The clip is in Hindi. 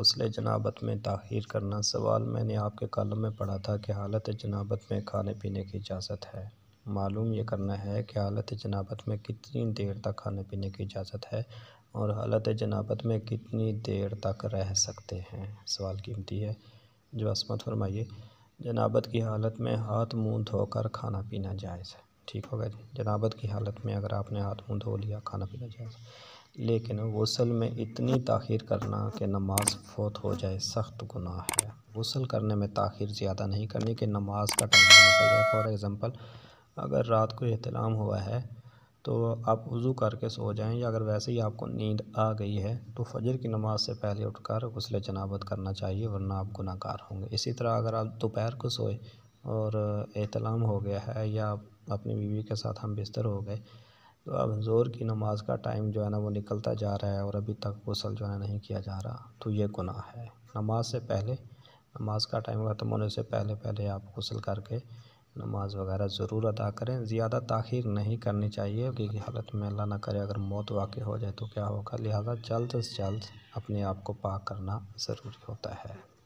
हौसले जनाबत में तखिर करना सवाल मैंने आपके कलम में पढ़ा था कि हालत जनाबत में खाने पीने की इजाज़त है मालूम ये करना है कि हालत जनाबत में कितनी देर तक खाने पीने की इजाज़त है और हालत जनाबत में कितनी देर तक रह सकते हैं सवाल कीमती है जो असमत फरमाइए जनाबत की हालत में हाथ मुंह धोकर खाना पीना जायज़ है ठीक होगा जी जनाबत की हालत में अगर आपने हाथ मुंह धो लिया खाना पीना जायज़ लेकिन गसल में इतनी ताखिर करना कि नमाज फोत हो जाए सख्त गुनाह है गसल करने में ताखिर ज़्यादा नहीं करनी कि नमाज का टाइम निकल जाए फॉर एग्ज़ाम्पल अगर रात को अहतलाम हुआ है तो आप वज़ू करके सो जाएं या अगर वैसे ही आपको नींद आ गई है तो फजर की नमाज से पहले उठकर गसल जनाबत करना चाहिए वरना आप गुनाकार होंगे इसी तरह अगर आप दोपहर को सोए और अहतलाम हो गया है या अपनी बीवी के साथ हम बिस्तर हो गए तो अब जोर की नमाज़ का टाइम जो है ना वो निकलता जा रहा है और अभी तक गसल जो है नहीं किया जा रहा तो ये गुनाह है नमाज से पहले नमाज का टाइम ख़त्म होने से पहले पहले आप गसल करके नमाज़ वगैरह ज़रूर अदा करें ज़्यादा ताखिर नहीं करनी चाहिए क्योंकि हालत में अल्लाह ना करे अगर मौत वाक़ हो जाए तो क्या होगा लिहाजा जल्द से जल्द अपने आप को पाक करना ज़रूरी होता है